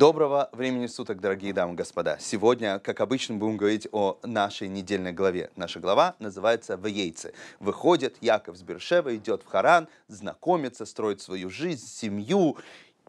Доброго времени суток, дорогие дамы и господа. Сегодня, как обычно, будем говорить о нашей недельной главе. Наша глава называется «В яйце». Выходит Яков с Бершева, идет в Харан, знакомится, строит свою жизнь, семью.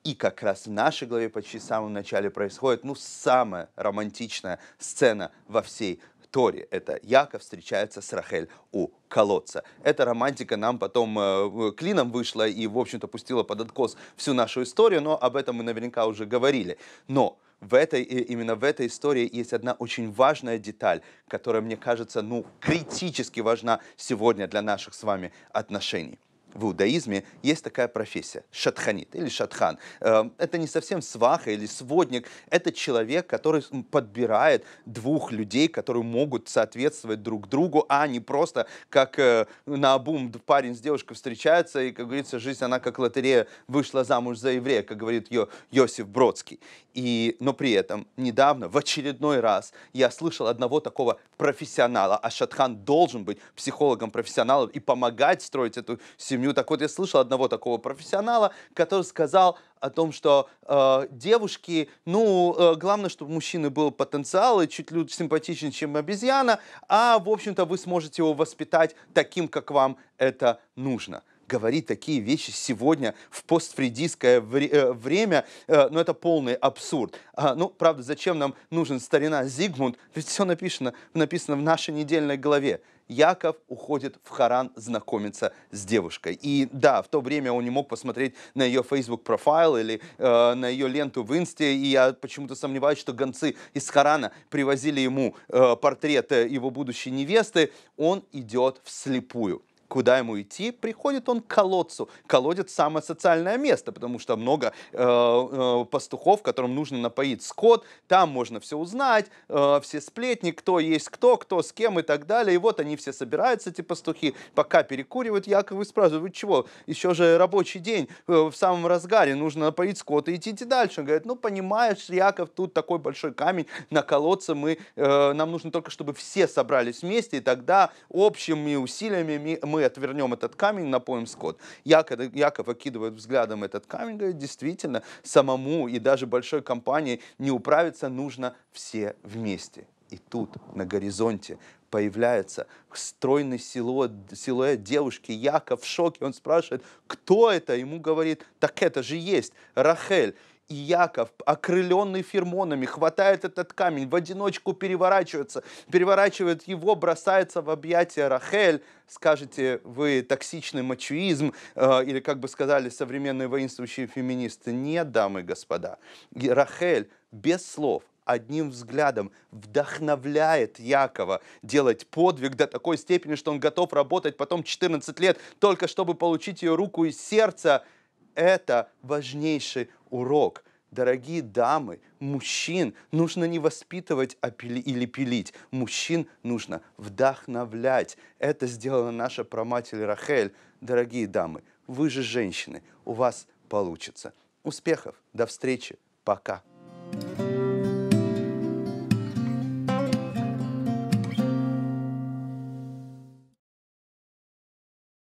И как раз в нашей главе почти в самом начале происходит, ну, самая романтичная сцена во всей Торе. Это Яков встречается с Рахель у колодца. Эта романтика нам потом э, клином вышла и, в общем-то, пустила под откос всю нашу историю, но об этом мы наверняка уже говорили. Но в этой, именно в этой истории есть одна очень важная деталь, которая, мне кажется, ну, критически важна сегодня для наших с вами отношений – в иудаизме есть такая профессия – шатханит или шатхан. Эм, это не совсем сваха или сводник, это человек, который подбирает двух людей, которые могут соответствовать друг другу, а не просто как э, на обум парень с девушкой встречается, и, как говорится, жизнь, она как лотерея вышла замуж за еврея, как говорит ее Йосиф Бродский. И, но при этом недавно, в очередной раз, я слышал одного такого профессионала, а шатхан должен быть психологом-профессионалом и помогать строить эту семью, семью. Так вот, я слышал одного такого профессионала, который сказал о том, что э, девушки, ну, э, главное, чтобы у мужчины был потенциал и чуть лучше симпатичен, чем обезьяна, а, в общем-то, вы сможете его воспитать таким, как вам это нужно говорить такие вещи сегодня в постфридистское э, время, ну это полный абсурд. А, ну, правда, зачем нам нужен старина Зигмунд? Ведь все написано, написано в нашей недельной главе. Яков уходит в Харан знакомиться с девушкой. И да, в то время он не мог посмотреть на ее Facebook профайл или э, на ее ленту в Инсте, и я почему-то сомневаюсь, что гонцы из Харана привозили ему э, портрет э, его будущей невесты. Он идет вслепую куда ему идти, приходит он к колодцу. Колодец – самое социальное место, потому что много э, э, пастухов, которым нужно напоить скот, там можно все узнать, э, все сплетни, кто есть кто, кто с кем и так далее. И вот они все собираются, эти пастухи, пока перекуривают, Яков спрашивают, вы чего, еще же рабочий день э, в самом разгаре, нужно напоить скот и идти дальше. Он говорит, ну понимаешь, Яков, тут такой большой камень на колодце, мы, э, нам нужно только, чтобы все собрались вместе, и тогда общими усилиями мы и отвернем этот камень, напоим скот. Яков, Яков окидывает взглядом этот камень, говорит, действительно, самому и даже большой компании не управиться нужно все вместе. И тут на горизонте появляется стройный силуэт, силуэт девушки. Яков в шоке, он спрашивает, кто это? Ему говорит, так это же есть Рахель и Яков, окрыленный фермонами, хватает этот камень, в одиночку переворачивается, переворачивает его, бросается в объятия Рахель. Скажете вы токсичный мачуизм, э, или как бы сказали современные воинствующие феминисты. Нет, дамы и господа. Рахель без слов одним взглядом вдохновляет Якова делать подвиг до такой степени, что он готов работать потом 14 лет, только чтобы получить ее руку и сердце – это важнейший урок. Дорогие дамы, мужчин нужно не воспитывать а или пилить. Мужчин нужно вдохновлять. Это сделала наша проматель Рахель. Дорогие дамы, вы же женщины, у вас получится. Успехов, до встречи, пока.